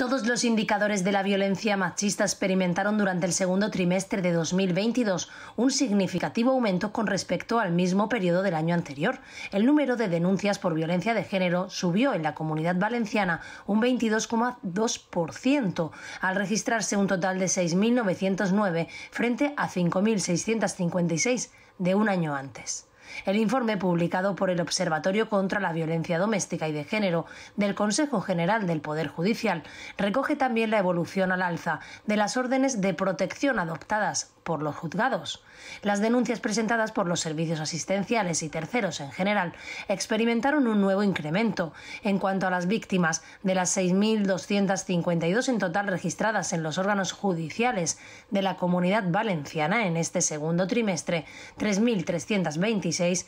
Todos los indicadores de la violencia machista experimentaron durante el segundo trimestre de 2022 un significativo aumento con respecto al mismo periodo del año anterior. El número de denuncias por violencia de género subió en la comunidad valenciana un 22,2%, al registrarse un total de 6.909 frente a 5.656 de un año antes. El informe publicado por el Observatorio contra la Violencia Doméstica y de Género del Consejo General del Poder Judicial recoge también la evolución al alza de las órdenes de protección adoptadas por los juzgados. Las denuncias presentadas por los servicios asistenciales y terceros en general experimentaron un nuevo incremento. En cuanto a las víctimas, de las 6.252 en total registradas en los órganos judiciales de la comunidad valenciana en este segundo trimestre, 3.326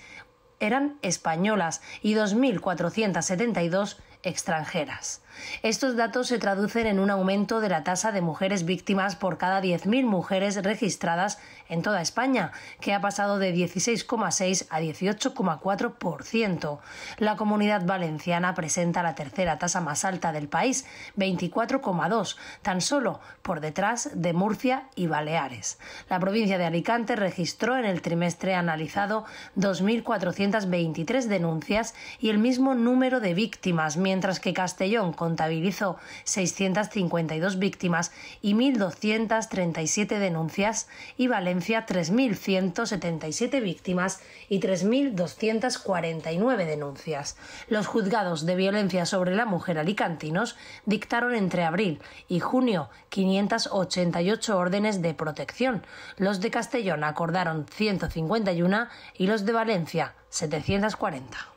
eran españolas y 2.472 extranjeras. Estos datos se traducen en un aumento de la tasa de mujeres víctimas por cada 10.000 mujeres registradas en toda España, que ha pasado de 16,6 a 18,4%. La comunidad valenciana presenta la tercera tasa más alta del país, 24,2, tan solo por detrás de Murcia y Baleares. La provincia de Alicante registró en el trimestre analizado 2.423 denuncias y el mismo número de víctimas, mientras que Castellón contabilizó 652 víctimas y 1.237 denuncias y Valencia 3.177 víctimas y 3.249 denuncias. Los juzgados de violencia sobre la mujer alicantinos dictaron entre abril y junio 588 órdenes de protección. Los de Castellón acordaron 151 y los de Valencia 740.